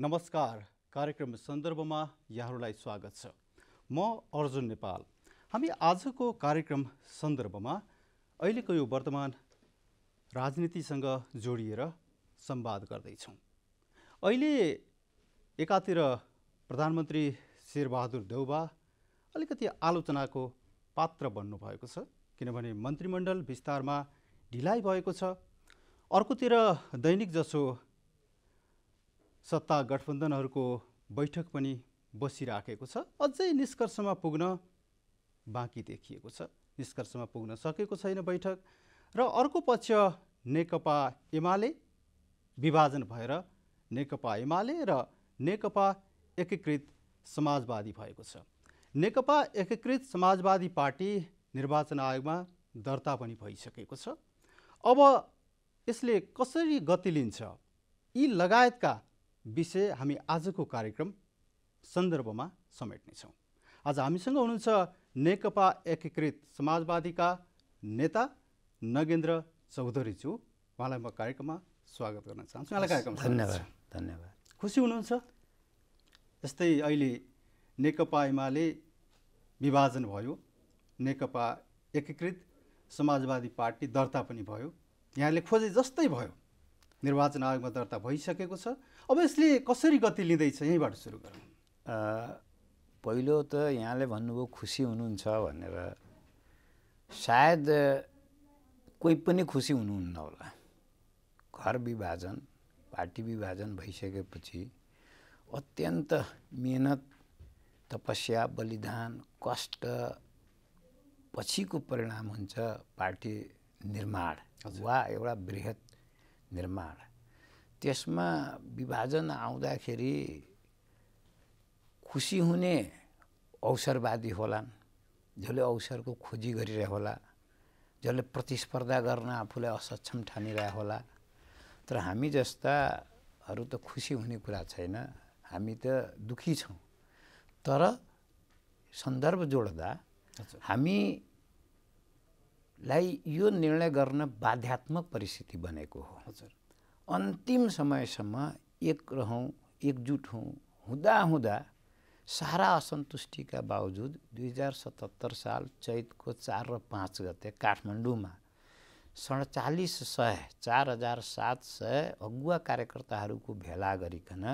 नमस्कार कार्यक्रम सन्दर्भमा यहाँहरूलाई स्वागत छ म अर्जुन नेपाल हामी आजको कार्यक्रम सन्दर्भमा अहिलेको यो वर्तमान राजनीतिसँग जोडिएर संवाद गर्दैछौँ अहिले एकातिर प्रधानमन्त्री शेरबहादुर देउबा अलिकति आलोचनाको पात्र बन्नुभएको छ किनभने मन्त्रीमण्डल विस्तारमा ढिलाइ भएको छ अर्कोतिर दैनिक जसो सत्ता गठबन्धनहरूको बैठक पनि बसिराखेको छ अझै निष्कर्षमा पुग्न बाँकी देखिएको छ निष्कर्षमा पुग्न सकेको छैन बैठक र अर्को पक्ष नेकपा एमाले विभाजन भएर नेकपा एमाले र नेकपा एकीकृत समाजवादी भएको छ नेकपा एकीकृत समाजवादी पार्टी निर्वाचन आयोगमा दर्ता पनि भइसकेको छ अब यसले कसरी गति लिन्छ यी लगायतका विषय हामी आजको कार्यक्रम सन्दर्भमा समेट्नेछौँ आज हामीसँग हुनुहुन्छ नेकपा एकीकृत समाजवादीका नेता नगेन्द्र चौधरीज्यू उहाँलाई म कार्यक्रममा स्वागत गर्न चाहन्छु उहाँलाई कार्यक्रम धन्यवाद धन्यवाद खुसी हुनुहुन्छ जस्तै अहिले नेकपा एमाले विभाजन भयो नेकपा एकीकृत समाजवादी पार्टी दर्ता पनि भयो यहाँले खोजे जस्तै भयो निर्वाचन आयोगमा दर्ता भइसकेको छ अब यसले कसरी गति लिँदैछ यहीँबाट सुरु गरौँ पहिलो त यहाँले भन्नुभयो खुसी हुनुहुन्छ भनेर सायद कोही पनि खुसी हुनुहुन्न होला घर विभाजन पार्टी विभाजन भइसकेपछि अत्यन्त मेहनत तपस्या बलिदान कष्ट पछिको परिणाम हुन्छ पार्टी निर्माण वा एउटा वृहत निर्माण त्यसमा विभाजन आउँदाखेरि खुसी हुने अवसरवादी होलान् जसले अवसरको खोजी गरिरहे होला जसले प्रतिस्पर्धा गर्न आफूलाई असक्षम ठानिरहे होला तर हामी जस्ताहरू त खुसी हुने कुरा छैन हामी त दुःखी छौँ तर सन्दर्भ जोड्दा हामी लाई यो निर्णय गर्न बाध्यात्मक परिस्थिति बनेको हो हजुर अन्तिम समयसम्म एक रहौँ एकजुट हौँ हुँदा हुँदा सारा असन्तुष्टिका बावजुद दुई हजार सतहत्तर साल चैतको चार र पाँच गते काठमाडौँमा सडचालिस सय चार हजार सात सय अगुवा कार्यकर्ताहरूको भेला गरिकन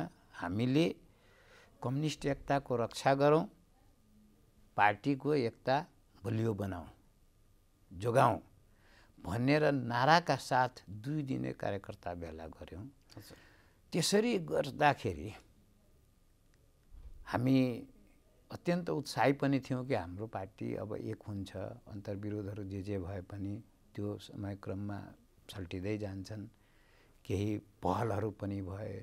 हामीले कम्युनिस्ट एकताको रक्षा गरौँ पार्टीको एकता बलियो बनाऊ जोगाउँ भनेर नाराका साथ दुई दिने कार्यकर्ता भेला गऱ्यौँ त्यसरी गर्दाखेरि हामी अत्यन्त उत्साही पनि थियौँ कि हाम्रो पार्टी अब एक हुन्छ अन्तर्विरोधहरू जे जे भए पनि त्यो समयक्रममा सल्टिँदै जान्छन् केही पहलहरू पनि भए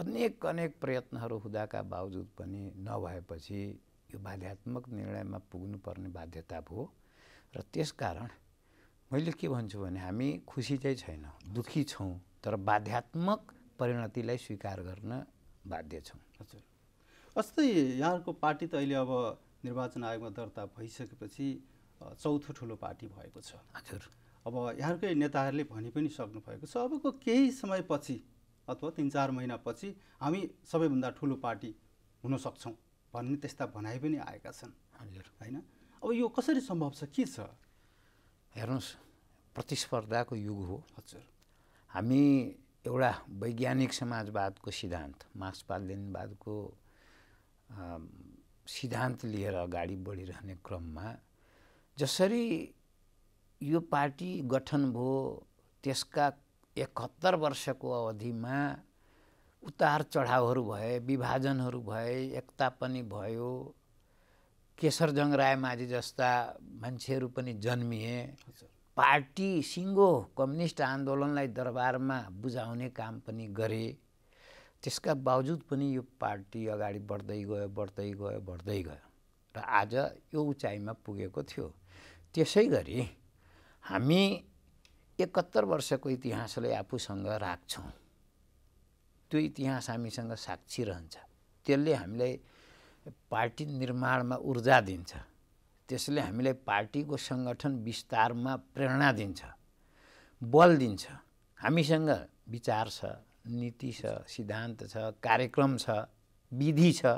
अनेक अनेक प्रयत्नहरू हुँदाका बावजुद पनि नभएपछि यो बाध्यात्मक निर्णयमा पुग्नुपर्ने बाध्यता भयो र त्यस कारण मैले के भन्छु भने हामी खुसी चाहिँ छैन दुःखी छौँ तर बाध्यात्मक परिणतिलाई स्वीकार गर्न बाध्य छौँ हजुर अस्ति यहाँहरूको पार्टी त अहिले अब निर्वाचन आयोगमा दर्ता भइसकेपछि चौथो ठुलो पार्टी भएको छ हजुर अब यहाँकै नेताहरूले भनि पनि सक्नु भएको छ अबको केही समयपछि अथवा तिन चार महिनापछि हामी सबैभन्दा ठुलो पार्टी हुनसक्छौँ भन्ने त्यस्ता भनाइ पनि आएका छन् हजुर होइन अब यो कसरी सम्भव छ के छ हेर्नुहोस् प्रतिस्पर्धाको युग हो हजुर हामी एउटा वैज्ञानिक समाजवादको सिद्धान्त मार्क्सवाद लेनवादको सिद्धान्त लिएर अगाडि बढिरहने क्रममा जसरी यो पार्टी गठन भयो त्यसका एकहत्तर वर्षको अवधिमा उतार चढावहरू भए विभाजनहरू भए एकता पनि भयो केशरजङ रायमाझी जस्ता मान्छेहरू पनि जन्मिए पार्टी सिङ्गो कम्युनिस्ट आन्दोलनलाई दरबारमा बुझाउने काम पनि गरे त्यसका बावजुद पनि यो पार्टी अगाडि बढ्दै गयो बढ्दै गयो बढ्दै गयो र आज यो उचाइमा पुगेको थियो त्यसै गरी हामी एकहत्तर वर्षको इतिहासलाई आफूसँग राख्छौँ त्यो इतिहास हामीसँग साक्षी रहन्छ त्यसले हामीलाई पार्टी निर्माणमा ऊर्जा दिन्छ त्यसले हामीलाई पार्टीको सङ्गठन विस्तारमा प्रेरणा दिन्छ बल दिन्छ हामीसँग विचार छ नीति छ सिद्धान्त छ कार्यक्रम छ विधि छ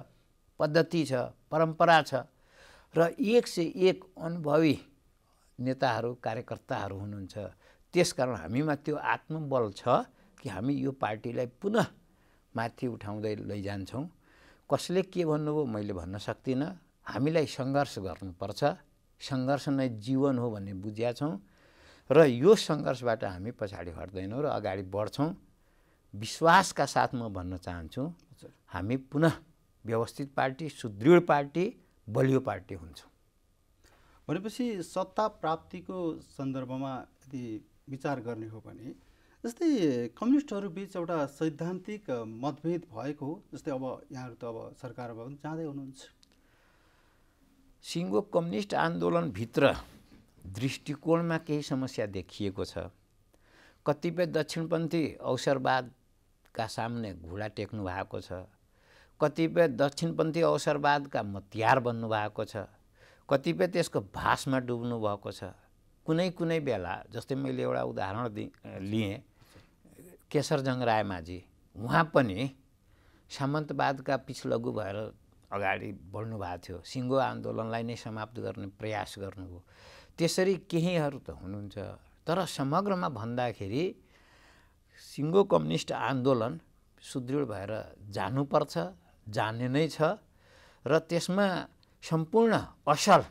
पद्धति छ परम्परा छ र एक से एक अनुभवी नेताहरू कार्यकर्ताहरू हुनुहुन्छ त्यसकारण हामीमा त्यो आत्मबल छ कि हामी यो पार्टीलाई पुनः माथि उठाउँदै लैजान्छौँ कसले के भन्नुभयो मैले भन्न सक्दिनँ हामीलाई सङ्घर्ष गर्नुपर्छ सङ्घर्ष नै जीवन हो भन्ने बुझ्या छौँ र यो सङ्घर्षबाट हामी पछाडि हट्दैनौँ र अगाडि बढ्छौँ विश्वासका साथ म भन्न चाहन्छु हामी पुनः व्यवस्थित पार्टी सुदृढ पार्टी बलियो पार्टी हुन्छौँ भनेपछि सत्ता प्राप्तिको सन्दर्भमा यदि विचार गर्ने हो भने जस्तै कम्युनिस्टहरूबिच एउटा सैद्धान्तिक मतभेद भएको जस्तै अब यहाँहरू त अब सरकार पनि जाँदै हुनुहुन्छ सिङ्गो कम्युनिस्ट आन्दोलनभित्र दृष्टिकोणमा केही समस्या देखिएको छ कतिपय दक्षिणपन्थी अवसरवादका सामने घुँडा टेक्नु भएको छ कतिपय दक्षिणपन्थी अवसरवादका मतियार बन्नुभएको छ कतिपय त्यसको भाषमा डुब्नु भएको छ कुनै कुनै बेला जस्तै मैले एउटा उदाहरण दि लिएँ केशरजङ रायमाझी उहाँ पनि सामन्तवादका लघु भएर अगाडि बढ्नुभएको थियो सिङ्गो आन्दोलनलाई नै समाप्त गर्ने प्रयास गर्नुभयो त्यसरी केहीहरू त हुनुहुन्छ तर समग्रमा भन्दाखेरि सिङ्गो कम्युनिस्ट आन्दोलन सुदृढ भएर जानुपर्छ जाने नै छ र त्यसमा सम्पूर्ण असल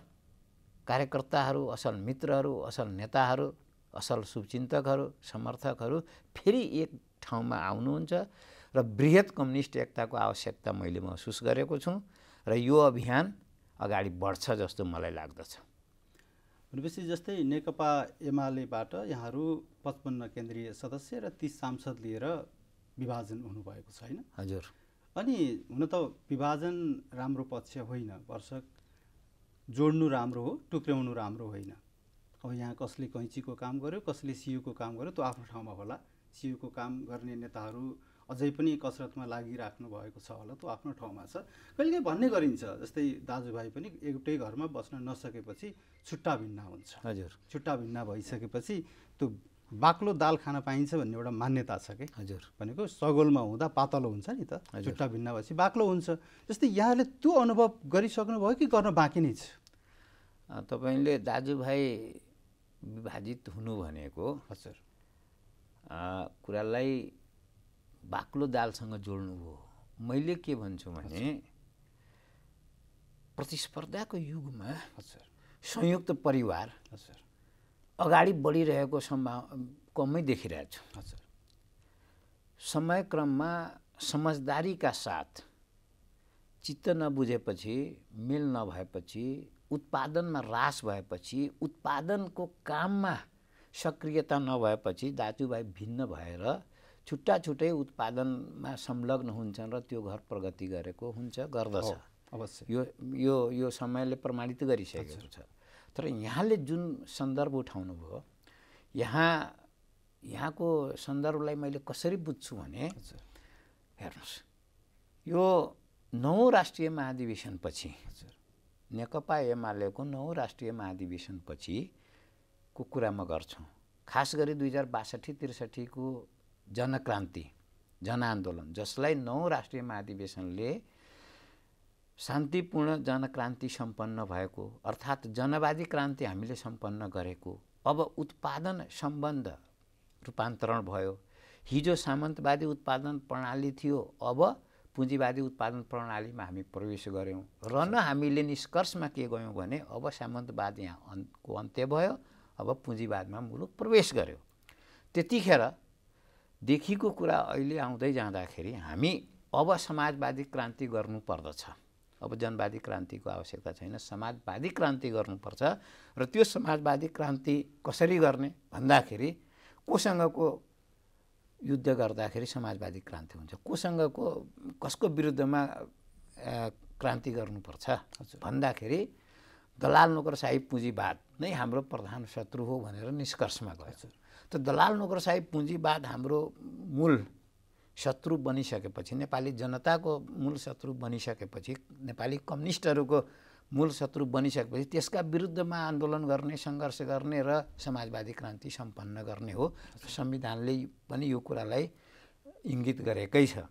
कार्यकर्ताहरू असल मित्रहरू असल नेताहरू असल शुभचिन्तकहरू समर्थकहरू फेरि एक ठाउँमा आउनुहुन्छ र वृहत कम्युनिस्ट एकताको आवश्यकता मैले महसुस गरेको छु र यो अभियान अगाडि बढ्छ जस्तो मलाई लाग्दछ भनेपछि जस्तै नेकपा एमालेबाट यहाँहरू पचपन्न केन्द्रीय सदस्य र तिस सांसद लिएर विभाजन हुनुभएको छैन हजुर अनि हुन त विभाजन राम्रो पक्ष होइन वर्षक जोड्नु राम्रो हो टुक्र्याउनु राम्रो होइन अब यहाँ कसले कैँचीको काम गर्यो कसले सियुको काम गर्यो त्यो आफ्नो ठाउँमा होला सियुको काम गर्ने नेताहरू अझै पनि कसरतमा लागिराख्नु भएको छ होला त्यो आफ्नो ठाउँमा छ कहिले भन्ने गरिन्छ जस्तै दाजुभाइ पनि एउटै घरमा बस्न नसकेपछि छुट्टा भिन्न हुन्छ हजुर छुट्टा भिन्न भइसकेपछि त्यो बाक्लो दाल खान पाइन्छ भन्ने एउटा मान्यता छ कि हजुर भनेको सगोलमा हुँदा पातलो हुन्छ नि त छुट्टा भिन्न भएपछि बाक्लो हुन्छ जस्तै यहाँले त्यो अनुभव गरिसक्नुभयो कि गर्न बाँकी नै छ तपाईँले दाजुभाइ विभाजित हुनु भनेको हजुर कुरालाई बाक्लो दालसँग जोड्नु हो मैले के भन्छु भने प्रतिस्पर्धाको युगमा हजुर संयुक्त परिवार हजुर अगाडि बढिरहेको सम्भाव कमै देखिरहेको छु हजुर समयक्रममा समझदारीका साथ चित्त नबुझेपछि मेल नभएपछि उत्पादनमा ह्रास भएपछि उत्पादनको काममा सक्रियता नभएपछि दाजुभाइ भिन्न भएर छुट्टा छुट्टै उत्पादनमा संलग्न हुन्छन् र त्यो घर प्रगति गरेको हुन्छ गर्दछ अवश्य यो यो यो समयले प्रमाणित गरिसकेको छ तर यहाँले जुन सन्दर्भ उठाउनुभयो यहाँ यहाँको सन्दर्भलाई मैले कसरी बुझ्छु भने हेर्नुहोस् यो नौ राष्ट्रिय महाधिवेशनपछि नेकपा एमालेको नौ राष्ट्रिय महाधिवेशनपछिको कुरामा गर्छौँ खास गरी दुई हजार बासठी त्रिसठीको जनक्रान्ति जनआन्दोलन जसलाई नौ राष्ट्रिय महाधिवेशनले शान्तिपूर्ण जनक्रान्ति सम्पन्न भएको अर्थात् जनवादी क्रान्ति हामीले सम्पन्न गरेको अब उत्पादन सम्बन्ध रूपान्तरण भयो हिजो सामन्तवादी उत्पादन प्रणाली थियो अब पुँजीवादी उत्पादन प्रणालीमा हामी प्रवेश गऱ्यौँ र न हामीले निष्कर्षमा के गयौँ भने अब सामन्तवाद यहाँ अन्तको अन्त्य भयो अब पुँजीवादमा मुलुक प्रवेश त्यतिखेर देखिको कुरा अहिले आउँदै जाँदाखेरि हामी अब समाजवादी क्रान्ति गर्नुपर्दछ अब जनवादी क्रान्तिको आवश्यकता छैन समाजवादी क्रान्ति गर्नुपर्छ र त्यो समाजवादी क्रान्ति कसरी गर्ने भन्दाखेरि कोसँगको युद्ध गर्दाखेरि समाजवादी क्रान्ति हुन्छ कोसँगको कसको विरुद्धमा क्रान्ति गर्नुपर्छ भन्दाखेरि दलाल नोकरसाही पुँजीवाद नै हाम्रो प्रधान शत्रु हो भनेर निष्कर्षमा गयो त दलाल नोकरसाही पुँजीवाद हाम्रो मूल शत्रु बनिसकेपछि नेपाली जनताको मूल शत्रु बनिसकेपछि नेपाली कम्युनिस्टहरूको मूल शत्रु बनिसकेपछि त्यसका विरुद्धमा आन्दोलन गर्ने सङ्घर्ष गर्ने र समाजवादी क्रान्ति सम्पन्न गर्ने हो संविधानले पनि यो कुरालाई इङ्गित गरेकै छ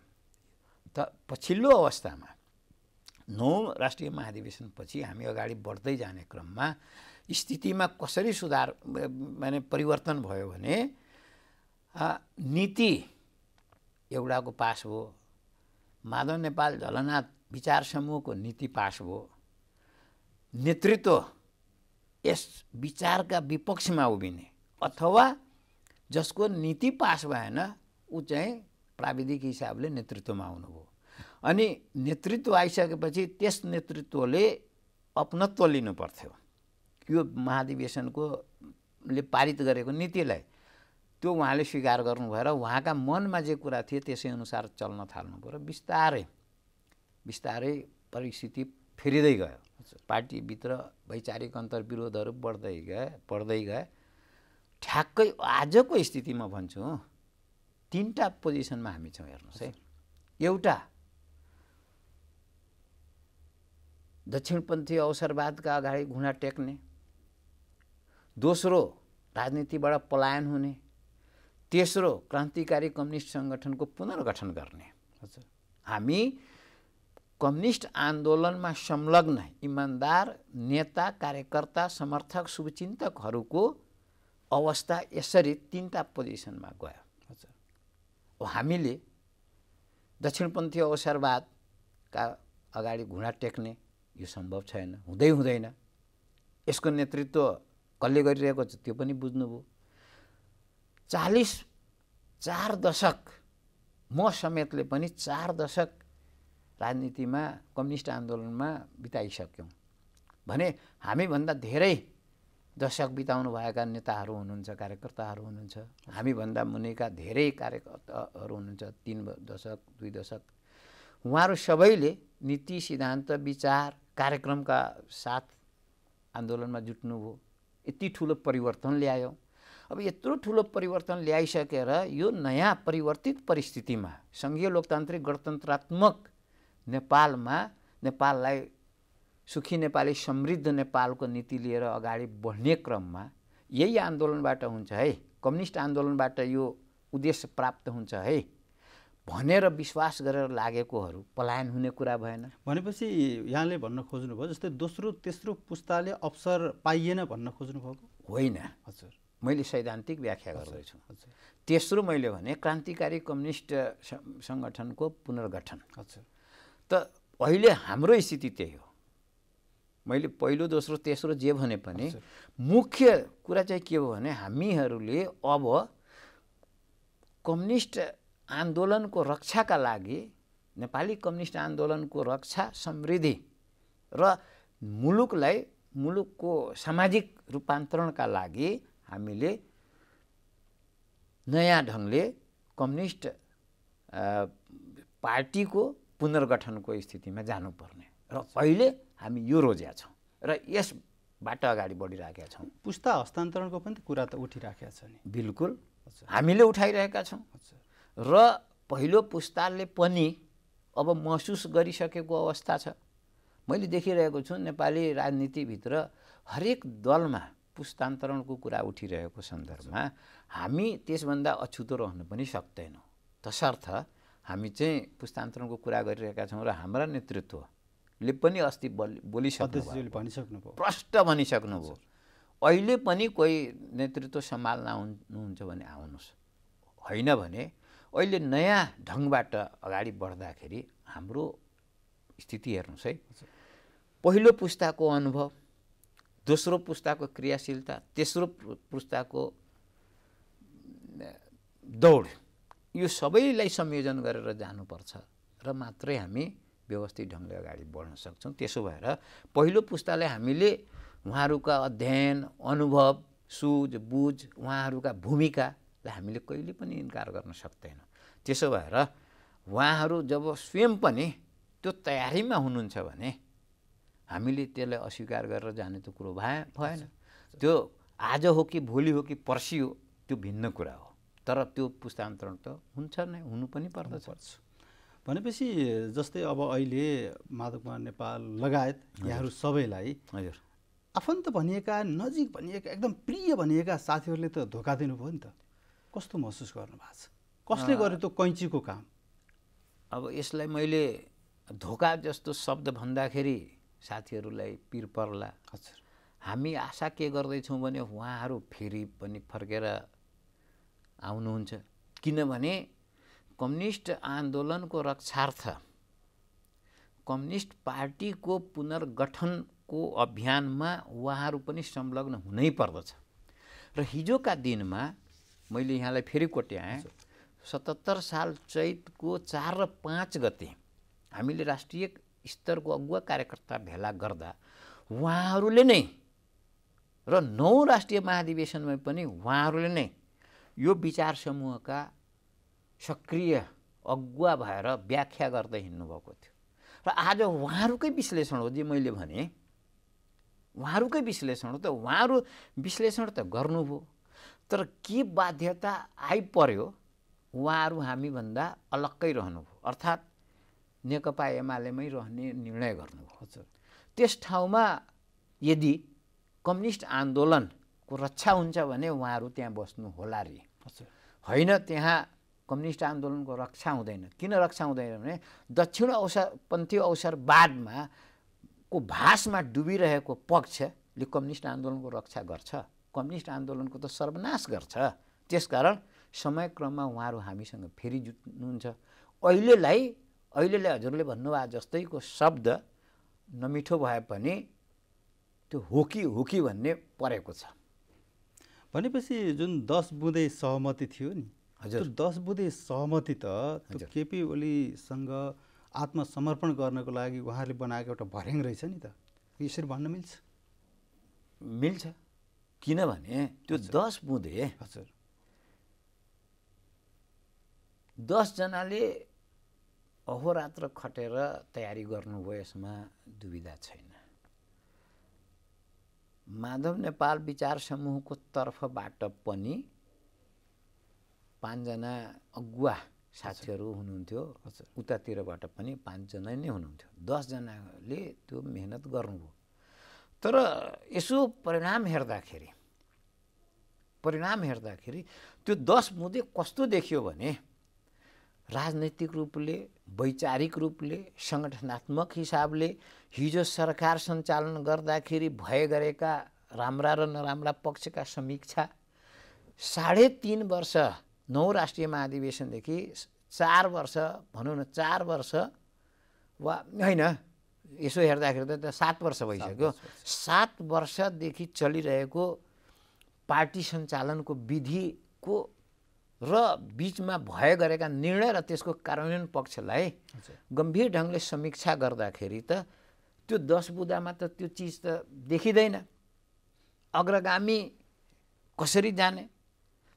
त पछिल्लो अवस्थामा नौ राष्ट्रिय महाधिवेशनपछि हामी अगाडि बढ्दै जाने क्रममा स्थितिमा कसरी सुधार माने परिवर्तन भयो भने नीति एउटाको पास हो माधव नेपाल झलनाथ विचार समूहको नीति पास भयो नेतृत्व यस विचारका विपक्षमा उभिने अथवा जसको नीति पास भएन ऊ चाहिँ प्राविधिक हिसाबले नेतृत्वमा आउनुभयो अनि नेतृत्व आइसकेपछि त्यस नेतृत्वले अपनत्व लिनु पर्थ्यो यो महाधिवेशनको ले पारित गरेको नीतिलाई त्यो उहाँले स्वीकार गर्नुभयो र उहाँका मनमा जे कुरा थिए त्यसै अनुसार चल्न थाल्नु र बिस्तारै बिस्तारै परिस्थिति फेरिँदै गयो पार्टीभित्र वैचारिक अन्तर्विरोधहरू बढ्दै गए बढ्दै गए ठ्याक्कै आजको स्थितिमा भन्छु तिनवटा पोजिसनमा हामी छौँ हेर्नुहोस् है एउटा दक्षिणपन्थी अवसरवादका अगाडि घुँडा टेक्ने दोस्रो राजनीतिबाट पलायन हुने तेस्रो क्रान्तिकारी कम्युनिस्ट सङ्गठनको पुनर्गठन गर्ने हजुर हामी कम्युनिस्ट आन्दोलनमा संलग्न इमान्दार नेता कार्यकर्ता समर्थक शुभचिन्तकहरूको अवस्था यसरी तिनवटा पोजिसनमा गयो हजुर हामीले दक्षिणपन्थी अवसरवादका अगाडि घुँडा टेक्ने यो सम्भव छैन हुँदै हुँदैन यसको नेतृत्व कसले गरिरहेको छ त्यो पनि बुझ्नुभयो चालिस चार दशक म समेतले पनि चार दशक राजनीतिमा कम्युनिस्ट आन्दोलनमा बिताइसक्यौँ भने हामीभन्दा धेरै दशक बिताउनु भएका नेताहरू हुनुहुन्छ कार्यकर्ताहरू हुनुहुन्छ हामीभन्दा मुनिका धेरै कार्यकर्ताहरू हुनुहुन्छ तिन दशक दुई दशक उहाँहरू सबैले नीति सिद्धान्त विचार कार्यक्रमका साथ आन्दोलनमा जुट्नुभयो यति ठुलो परिवर्तन ल्यायो अब यत्रो ठुलो परिवर्तन ल्याइसकेर यो नयाँ परिवर्तित परिस्थितिमा सङ्घीय लोकतान्त्रिक गणतन्त्रात्मक नेपालमा नेपाललाई सुखी नेपाली समृद्ध नेपालको नीति लिएर अगाडि बढ्ने क्रममा यही आन्दोलनबाट हुन्छ है कम्युनिस्ट आन्दोलनबाट यो उद्देश्य प्राप्त हुन्छ है भनेर विश्वास गरेर लागेकोहरू पलायन हुने कुरा भएन भनेपछि यहाँले भन्न खोज्नुभयो जस्तै दोस्रो तेस्रो पुस्ताले अवसर पाइएन भन्न खोज्नुभएको होइन हजुर मैले सैद्धान्तिक व्याख्या गर्दैछु तेस्रो मैले भने क्रान्तिकारी कम्युनिस्ट सङ्गठनको पुनर्गठन हजुर त अहिले हाम्रो स्थिति त्यही हो मैले पहिलो दोस्रो तेस्रो जे भने पनि मुख्य कुरा चाहिँ के हो भने हामीहरूले अब कम्युनिस्ट आन्दोलनको रक्षाका लागि नेपाली कम्युनिस्ट आन्दोलनको रक्षा समृद्धि र मुलुकलाई मुलुकको सामाजिक रूपान्तरणका लागि हामीले नयाँ ढङ्गले कम्युनिस्ट पार्टीको पुनर्गठनको स्थितिमा जानुपर्ने र अहिले हामी यो रोज्या छौँ र यसबाट अगाडि बढिरहेका छौँ पुस्ता हस्तान्तरणको पनि कुरा त उठिराखेका छ नि बिल्कुल हामीले उठाइरहेका छौँ र पहिलो पुस्ताले पनि अब महसुस गरिसकेको अवस्था छ मैले देखिरहेको छु नेपाली राजनीतिभित्र हरेक दलमा पुस्तान्तरणको कुरा उठिरहेको सन्दर्भमा हामी त्यसभन्दा अछुतो रहनु पनि सक्दैनौँ तसर्थ हामी चाहिँ पुस्तान्तरणको कुरा गरिरहेका छौँ र हाम्रा नेतृत्वले पनि अस्ति बोलिसक्नु भनिसक्नुभयो प्रष्ट भनिसक्नुभयो अहिले पनि कोही नेतृत्व सम्हाल्न आउनुहुन्छ भने आउनुहोस् होइन भने अहिले नयाँ ढङ्गबाट अगाडि बढ्दाखेरि हाम्रो स्थिति हेर्नुहोस् है पहिलो पुस्ताको अनुभव दोस्रो पुस्ताको क्रियाशीलता तेस्रो पुस्ताको दौड यो सबैलाई संयोजन गरेर जानुपर्छ र मात्रै हामी व्यवस्थित ढङ्गले अगाडि बढ्न सक्छौँ त्यसो भएर पहिलो पुस्तालाई हामीले उहाँहरूका अध्ययन अनुभव सुझ बुझ उहाँहरूका भूमिकालाई हामीले कहिले पनि इन्कार गर्न सक्दैनौँ त्यसो भएर उहाँहरू जब स्वयं पनि त्यो तयारीमा हुनुहुन्छ भने हामीले त्यसलाई अस्वीकार गरेर जाने त कुरो भए भएन त्यो आज हो कि भोलि हो कि पर्सि हो त्यो भिन्न कुरा हो तर त्यो पुस्तान्तरण त हुन्छ नै हुनु पनि पर्दछ भनेपछि जस्तै अब अहिले माधव कुमार नेपाल लगायत यहाँहरू सबैलाई हजुर आफन्त भनिएका नजिक भनिएका एकदम प्रिय भनिएका साथीहरूले त धोका दिनुभयो नि त कस्तो महसुस गर्नुभएको छ कसले गर्यो त्यो कैँचीको काम अब यसलाई मैले धोका जस्तो शब्द भन्दाखेरि साथीहरूलाई पिर पर्ला हजुर हामी आशा के गर्दैछौँ भने उहाँहरू फेरि पनि फर्केर आउनुहुन्छ किनभने कम्युनिस्ट आन्दोलनको रक्षार्थ कम्युनिस्ट पार्टीको पुनर्गठनको अभियानमा उहाँहरू पनि संलग्न हुनै पर्दछ र हिजोका दिनमा मैले यहाँलाई फेरि कोट्याएँ सतहत्तर साल चैतको चार र पाँच गते हामीले राष्ट्रिय स्तरको अगुवा कार्यकर्ता भेला गर्दा उहाँहरूले नै र नौ राष्ट्रिय महाधिवेशनमा पनि उहाँहरूले नै यो विचार समूहका सक्रिय अगुवा भएर व्याख्या गर्दै हिँड्नुभएको थियो र आज उहाँहरूकै विश्लेषण हो जे मैले भने उहाँहरूकै विश्लेषण हो त उहाँहरू विश्लेषण त गर्नुभयो तर के बाध्यता आइपऱ्यो उहाँहरू हामीभन्दा अलग्गै रहनुभयो अर्थात् नेकपा एमालेमै रहने निर्णय गर्नुभयो हजुर त्यस ठाउँमा यदि कम्युनिस्ट आन्दोलन को रक्षा हुन्छ भने उहाँहरू त्यहाँ बस्नु होला रे होइन त्यहाँ कम्युनिस्ट आन्दोलनको रक्षा हुँदैन किन रक्षा हुँदैन भने दक्षिण अवसरपन्थी अवसरवादमा को भाषमा डुबिरहेको पक्षले कम्युनिस्ट आन्दोलनको रक्षा गर्छ कम्युनिस्ट आन्दोलनको त सर्वनाश गर्छ त्यसकारण समयक्रममा उहाँहरू हामीसँग फेरि जुट्नुहुन्छ अहिलेलाई अहिलेलाई हजुरले भन्नुभएको जस्तैको शब्द नमिठो भए पनि त्यो हो कि हो कि भन्ने परेको छ भनेपछि जुन दस बुँदे सहमति थियो नि हजुर दस बुँदे सहमति त केपी ओलीसँग आत्मसमर्पण गर्नको लागि उहाँहरूले बनाएको एउटा भर्याङ रहेछ नि त यसरी भन्न मिल्छ मिल्छ किनभने त्यो दस बुँदे हजुर दसजनाले अहोरात्र खटेर तयारी गर्नुभयो यसमा दुविधा छैन माधव नेपाल विचार समूहको तर्फबाट पनि पाँचजना अगुवा साथीहरू हुनुहुन्थ्यो उतातिरबाट पनि पाँचजना नै हुनुहुन्थ्यो दसजनाले त्यो मेहनत गर्नुभयो तर यसो परिणाम हेर्दाखेरि परिणाम हेर्दाखेरि त्यो दस मुदे कस्तो देखियो भने राजनैतिक रूपले वैचारिक रूपले सङ्गठनात्मक हिसाबले हिजो सरकार सञ्चालन गर्दाखेरि भए गरेका राम्रा र नराम्रा पक्षका समीक्षा साढे तिन वर्ष नौ राष्ट्रिय महाधिवेशनदेखि चार वर्ष भनौँ न चार वर्ष वा होइन यसो हेर्दाखेरि त सात वर्ष भइसक्यो सात वर्षदेखि चलिरहेको पार्टी सञ्चालनको विधिको र बिचमा भए गरेका निर्णय र त्यसको कार्यान्वयन पक्षलाई गम्भीर ढङ्गले समीक्षा गर्दाखेरि त त्यो दस बुदामा त त्यो चिज त देखिँदैन अग्रगामी कसरी जाने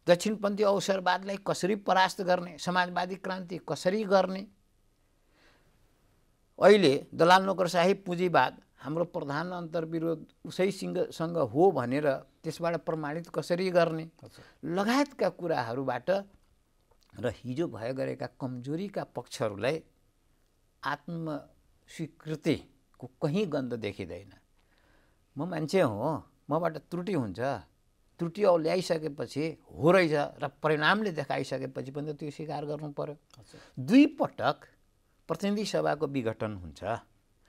दक्षिणपन्थी अवसरवादलाई कसरी परास्त गर्ने समाजवादी क्रान्ति कसरी गर्ने अहिले दलाल नोकरशाही पुँजीवाद हाम्रो प्रधान अन्तर्विरोध उसैसँग हो भनेर त्यसबाट प्रमाणित कसरी गर्ने लगायतका कुराहरूबाट र हिजो भए गरेका कमजोरीका पक्षहरूलाई आत्मस्वीकृति कहीँ गन्ध देखिँदैन म मान्छे हो मबाट त्रुटि हुन्छ त्रुटि औ ल्याइसकेपछि हो रहेछ र परिणामले देखाइसकेपछि पनि त्यो स्वीकार गर्नु पऱ्यो दुई पटक प्रतिनिधि सभाको विघटन हुन्छ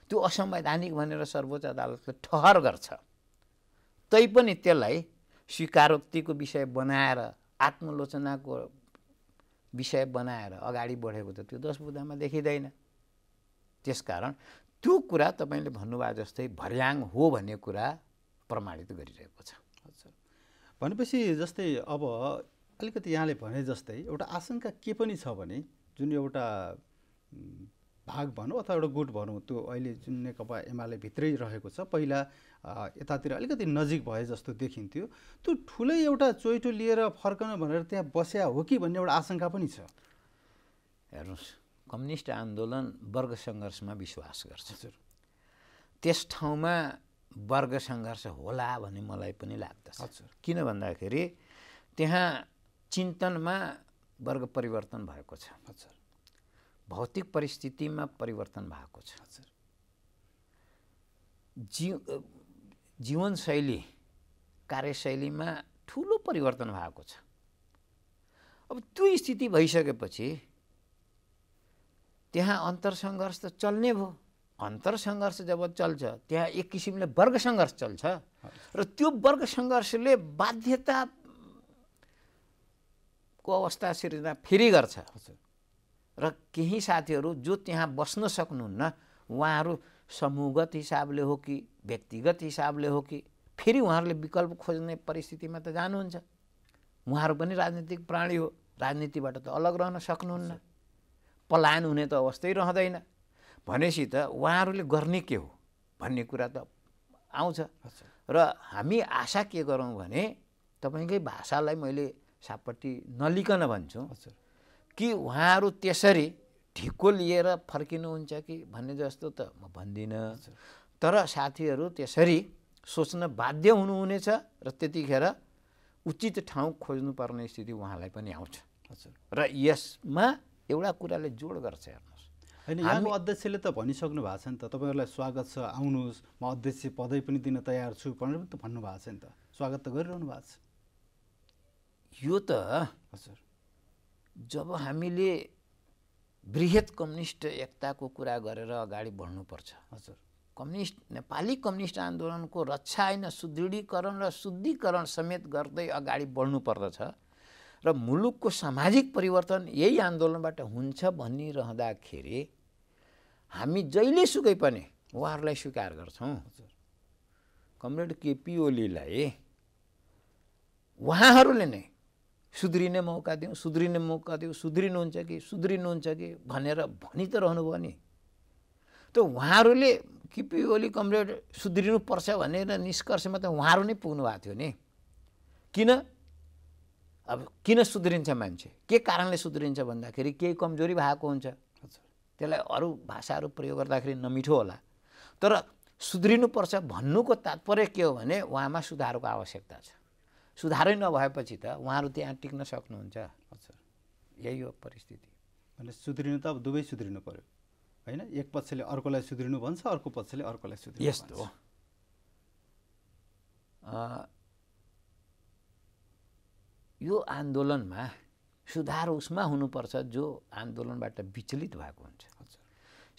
त्यो असंवैधानिक भनेर सर्वोच्च अदालतले ठहर गर्छ तैपनि त्यसलाई स्वीकारोक्तिको विषय बनाएर आत्मलोचनाको विषय बनाएर अगाडि बढेको त त्यो दस बुधामा देखिँदैन त्यसकारण त्यो कुरा तपाईँले भन्नुभयो जस्तै भर्याङ हो भन्ने कुरा प्रमाणित गरिरहेको छ हजुर भनेपछि जस्तै अब अलिकति यहाँले भने जस्तै एउटा आशंका के पनि छ भने जुन एउटा भाग भनौँ अथवा एउटा गुट भनौँ त्यो अहिले जुन नेकपा एमाले भित्रै रहेको छ पहिला यतातिर अलिकति नजिक भए जस्तो देखिन्थ्यो त्यो ठुलै एउटा चोइटो लिएर फर्कन भनेर त्यहाँ बस्या हो कि भन्ने एउटा आशंका पनि छ हेर्नुहोस् कम्युनिस्ट आन्दोलन वर्ग सङ्घर्षमा विश्वास गर्छ त्यस ठाउँमा वर्ग सङ्घर्ष होला भन्ने मलाई पनि लाग्दछ किन भन्दाखेरि त्यहाँ चिन्तनमा वर्ग परिवर्तन भएको छ हजुर भौतिक परिस्थितिमा परिवर्तन भएको छ जी जीवनशैली कार्यशैलीमा ठुलो परिवर्तन भएको छ अब त्यो स्थिति भइसकेपछि त्यहाँ अन्तर सङ्घर्ष त चल्ने भयो अन्तर सङ्घर्ष जब चल्छ त्यहाँ एक किसिमले वर्ग सङ्घर्ष चल्छ र त्यो वर्ग सङ्घर्षले को अवस्था सिर्जना फेरि गर्छ र केही साथीहरू जो त्यहाँ बस्न सक्नुहुन्न उहाँहरू समूहगत हिसाबले हो कि व्यक्तिगत हिसाबले हो कि फेरि उहाँहरूले विकल्प खोज्ने परिस्थितिमा त जानुहुन्छ उहाँहरू पनि राजनीतिक प्राणी हो राजनीतिबाट त अलग रहन सक्नुहुन्न पलायन हुने त अवस्थै रहँदैन भनेपछि त उहाँहरूले गर्ने के हो भन्ने कुरा त आउँछ र हामी आशा के गरौँ भने तपाईँकै भाषालाई मैले सापट्टि नलिकन भन्छु हजुर कि उहाँहरू त्यसरी ढिक्को लिएर फर्किनुहुन्छ कि भन्ने जस्तो त म भन्दिनँ तर साथीहरू त्यसरी सोच्न बाध्य हुनुहुनेछ र त्यतिखेर उचित ठाउँ खोज्नुपर्ने स्थिति उहाँलाई पनि आउँछ हजुर र यसमा एउटा कुराले जोड गर्छ हेर्नुहोस् होइन यहाँको अध्यक्षले त भनिसक्नु भएको छ नि त तपाईँहरूलाई स्वागत छ आउनुहोस् म अध्यक्ष पदै पनि दिन तयार छु भनेर पनि त भन्नुभएको छ नि त स्वागत त गरिरहनु भएको छ यो त हजुर जब हामीले वृहत कम्युनिस्ट एकताको कुरा गरेर अगाडि बढ्नुपर्छ हजुर कम्युनिस्ट नेपाली कम्युनिस्ट आन्दोलनको रक्षा होइन सुदृढीकरण र शुद्धिकरण समेत गर्दै अगाडि बढ्नु पर्दछ र मुलुकको सामाजिक परिवर्तन यही आन्दोलनबाट हुन्छ भनिरहँदाखेरि हामी जहिलेसुकै पनि उहाँहरूलाई स्वीकार गर्छौँ कमरेड केपी ओलीलाई उहाँहरूले नै सुध्रिने मौका दिउँ सुध्रिने मौका दिउँ सुध्रिनुहुन्छ कि सुध्रिनुहुन्छ कि भनेर भनि त रहनुभयो नि त उहाँहरूले केपी ओली कमरेड सुध्रिनुपर्छ भनेर निष्कर्षमा त उहाँहरू नै पुग्नु भएको थियो नि किन अब किन सुध्रिन्छ मान्छे के कारणले सुध्रिन्छ भन्दाखेरि केही कमजोरी भएको हुन्छ त्यसलाई अरू भाषाहरू प्रयोग गर्दाखेरि नमिठो होला तर सुध्रिनुपर्छ भन्नुको तात्पर्य के हो भने उहाँमा सुधारको आवश्यकता छ सुधारै नभएपछि त उहाँहरू त्यहाँ टिक्न सक्नुहुन्छ यही हो परिस्थिति भने सुध्रिनु त अब दुवै सुध्रिनु पऱ्यो होइन एक पक्षले अर्कोलाई सुध्रिनु भन्छ अर्को पक्षले अर्कोलाई सुध्रिनु यस्तो यो आन्दोलनमा सुधार उसमा हुनुपर्छ जो आन्दोलनबाट विचलित भएको हुन्छ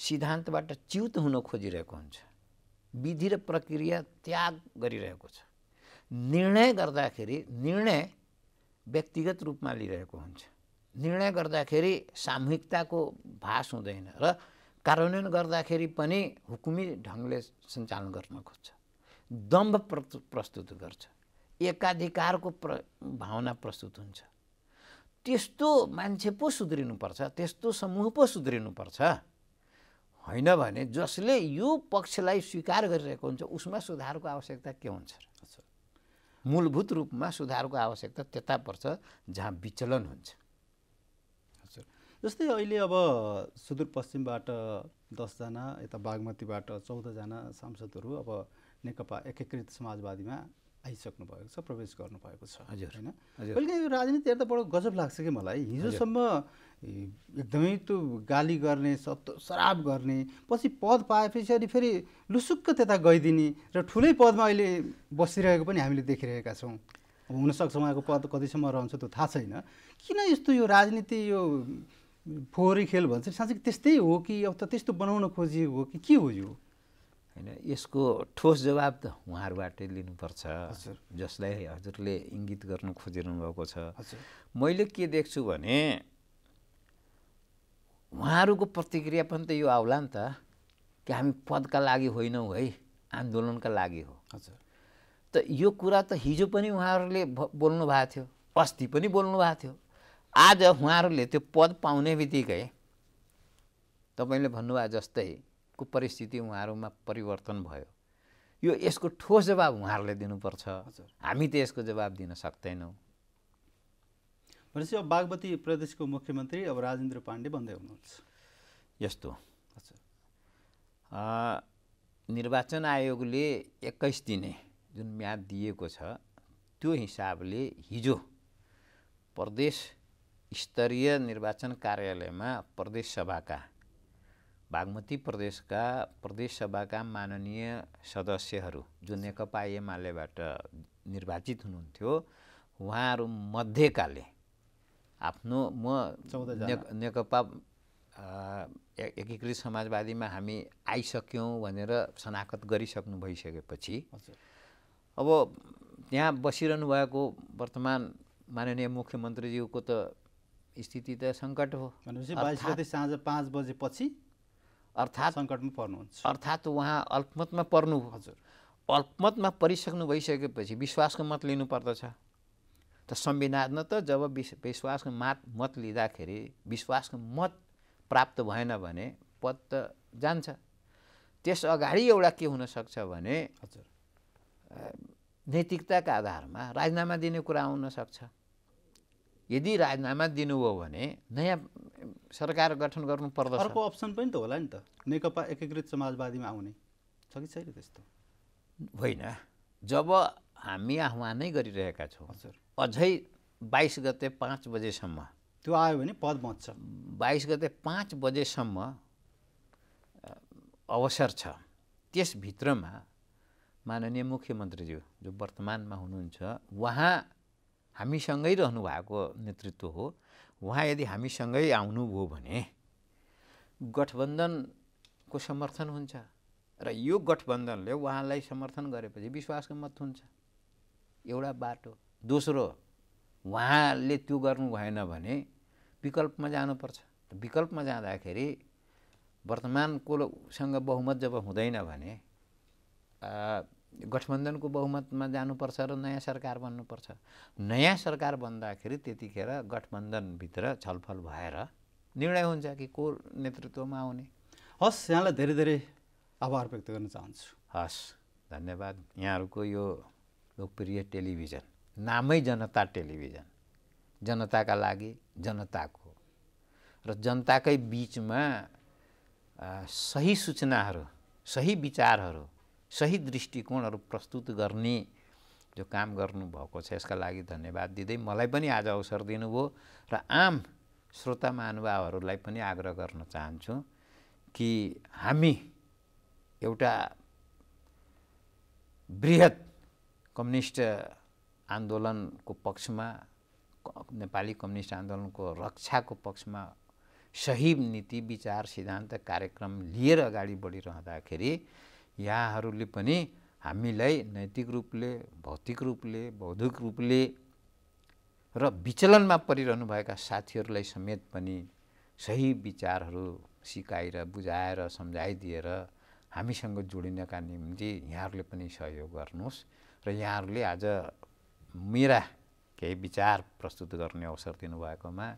सिद्धान्तबाट च्युत हुन खोजिरहेको हुन्छ विधि र प्रक्रिया त्याग गरिरहेको छ निर्णय गर्दाखेरि निर्णय व्यक्तिगत रूपमा लिइरहेको हुन्छ निर्णय गर्दाखेरि सामूहिकताको भास हुँदैन र कार्यान्वयन गर्दाखेरि पनि हुकुमी ढङ्गले सञ्चालन गर्न खोज्छ दम्भ प्रस्तुत गर्छ एकाधिकारको प्र भावना प्रस्तुत हुन्छ त्यस्तो मान्छे पो सुध्रिनुपर्छ त्यस्तो समूह पो सुध्रिनुपर्छ होइन भने जसले यो पक्षलाई स्वीकार गरिरहेको हुन्छ उसमा सुधारको आवश्यकता के हुन्छ मूलभूत रूपमा सुधारको आवश्यकता त्यता पर्छ जहाँ विचलन हुन्छ हजुर जस्तै अहिले अब सुदूरपश्चिमबाट दसजना यता बागमतीबाट चौधजना सांसदहरू अब नेकपा एकीकृत समाजवादीमा आइसक्नु भएको छ प्रवेश गर्नुभएको छ हजुर होइन यो राजनीति हेर्दा बडो गजब लाग्छ कि मलाई हिजोसम्म एकदमै त्यो गाली गर्ने सत श्राप गर्ने पछि पद पाएपछि अनि फेरि लुसुक्क त्यता गइदिने र ठुलै पदमा अहिले बसिरहेको पनि हामीले देखिरहेका छौँ अब हुनसक्छ उहाँको पद कतिसम्म रहन्छ त्यो थाहा छैन किन यस्तो यो राजनीति यो फोहोरी खेल भन्छ साँच्चै त्यस्तै हो कि अब त त्यस्तो बनाउन खोजिएको हो कि के हो यो होइन यसको ठोस जवाब त उहाँहरूबाटै लिनुपर्छ जसलाई हजुरले इङ्गित गर्नु खोजिरहनु भएको छ मैले के देख्छु भने उहाँहरूको प्रतिक्रिया पनि त यो आउला नि त कि हामी पदका लागि होइनौँ है आन्दोलनका लागि हो हजुर त यो कुरा त हिजो पनि उहाँहरूले बोल्नु भएको थियो अस्ति पनि बोल्नु भएको थियो आज उहाँहरूले त्यो पद पाउने बित्तिकै तपाईँले भन्नुभयो जस्तै को परिस्थिति उहाँहरूमा परिवर्तन भयो यो यसको ठोस जवाब उहाँहरूले दिनुपर्छ हामी त यसको जवाब दिन सक्दैनौँ भनेपछि अब बागमती प्रदेशको मुख्यमन्त्री अब राजेन्द्र पाण्डे भन्दै हुनुहुन्छ यस्तो निर्वाचन आयोगले एक्काइस दिने जुन म्याद दिएको छ त्यो हिसाबले हिजो प्रदेश स्तरीय निर्वाचन कार्यालयमा प्रदेश सभाका बागमती प्रदेशका प्रदेश सभाका माननीय सदस्यहरू जुन नेकपा एमालेबाट निर्वाचित हुनुहुन्थ्यो उहाँहरू मध्येकाले आफ्नो म नेकपा एकीकृत समाजवादीमा हामी आइसक्यौँ भनेर शनाखत गरिसक्नु भइसकेपछि अब त्यहाँ बसिरहनु भएको वर्तमान माननीय मुख्यमन्त्रीज्यूको त स्थिति त सङ्कट हो भनेपछि गते साँझ पाँच बजेपछि अर्थात् सङ्कटमा पर्नुहुन्छ अर्थात् उहाँ अल्पमतमा पर्नु हजुर अल्पमतमा परिसक्नु भइसकेपछि विश्वासको मत लिनुपर्दछ त संविधान त जब विश विश्वासको मात मत लिँदाखेरि विश्वासको मत प्राप्त भएन भने पद त जान्छ त्यस अगाडि एउटा के हुनसक्छ भने हजुर नैतिकताका आधारमा राजीनामा दिने कुरा आउनसक्छ यदि राजीनामा दिनुभयो भने नयाँ सरकार गठन गर्नु पर्दछ अर्को अप्सन पनि त होला नि त नेकपा एकीकृत समाजवादीमा आउने छ कि छैन त्यस्तो होइन जब हामी आह्वान नै गरिरहेका छौँ हजुर अझै बाइस गते पाँच बजेसम्म त्यो आयो भने पद बच्छ बाइस गते पाँच बजेसम्म अवसर छ त्यसभित्रमा माननीय मुख्यमन्त्रीज्यू जो वर्तमानमा हुनुहुन्छ उहाँ हामीसँगै रहनु भएको नेतृत्व हो उहाँ यदि हामीसँगै आउनुभयो भने गठबन्धनको समर्थन हुन्छ र यो गठबन्धनले उहाँलाई समर्थन गरेपछि विश्वासको मत हुन्छ एउटा बाटो दोस्रो उहाँले त्यो गर्नु भएन भने विकल्पमा जानुपर्छ विकल्पमा जाँदाखेरि वर्तमानकोसँग बहुमत जब हुँदैन भने गठबन्धनको बहुमतमा जानुपर्छ र नयाँ सरकार बन्नुपर्छ नयाँ सरकार बन्दाखेरि त्यतिखेर गठबन्धनभित्र छलफल भएर निर्णय हुन्छ कि को नेतृत्वमा आउने हस् यहाँलाई धेरै धेरै आभार व्यक्त गर्न चाहन्छु हस् धन्यवाद यहाँहरूको यो लोकप्रिय टेलिभिजन नामै जनता टेलिभिजन जनताका लागि जनताको र जनताकै बिचमा सही सूचनाहरू सही विचारहरू सही दृष्टिकोणहरू प्रस्तुत गर्ने जो काम गर्नुभएको छ यसका लागि धन्यवाद दिँदै मलाई पनि आज अवसर दिनुभयो र आम श्रोता महानुभावहरूलाई पनि आग्रह गर्न चाहन्छु कि हामी एउटा वृहत कम्युनिस्ट आन्दोलनको पक्षमा नेपाली कम्युनिस्ट आन्दोलनको रक्षाको पक्षमा सही नीति विचार सिद्धान्त कार्यक्रम लिएर अगाडि बढिरहँदाखेरि यहाँहरूले पनि हामीलाई नैतिक रूपले भौतिक रूपले बौद्धिक रूपले र विचलनमा परिरहनुभएका साथीहरूलाई समेत पनि सही विचारहरू सिकाएर बुझाएर सम्झाइदिएर हामीसँग जोडिनका निम्ति यहाँहरूले पनि सहयोग गर्नुहोस् र यहाँहरूले आज मेरा केही विचार प्रस्तुत गर्ने अवसर दिनुभएकोमा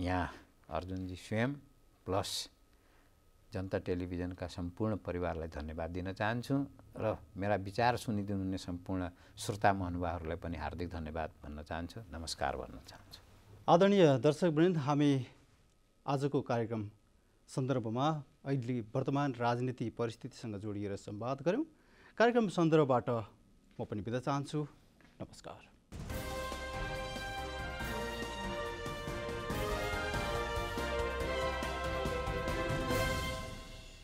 यहाँ अर्जुनजी स्वयं प्लस जनता टेलिभिजनका सम्पूर्ण परिवारलाई धन्यवाद दिन चाहन्छु र मेरा विचार सुनिदिनु हुने सम्पूर्ण श्रोता महानुभावहरूलाई पनि हार्दिक धन्यवाद भन्न चाहन्छु नमस्कार भन्न चाहन्छु आदरणीय दर्शकवृन्द हामी आजको कार्यक्रम सन्दर्भमा अहिले वर्तमान राजनीति परिस्थितिसँग जोडिएर संवाद गऱ्यौँ कार्यक्रम सन्दर्भबाट म पनि बिदा चाहन्छु नमस्कार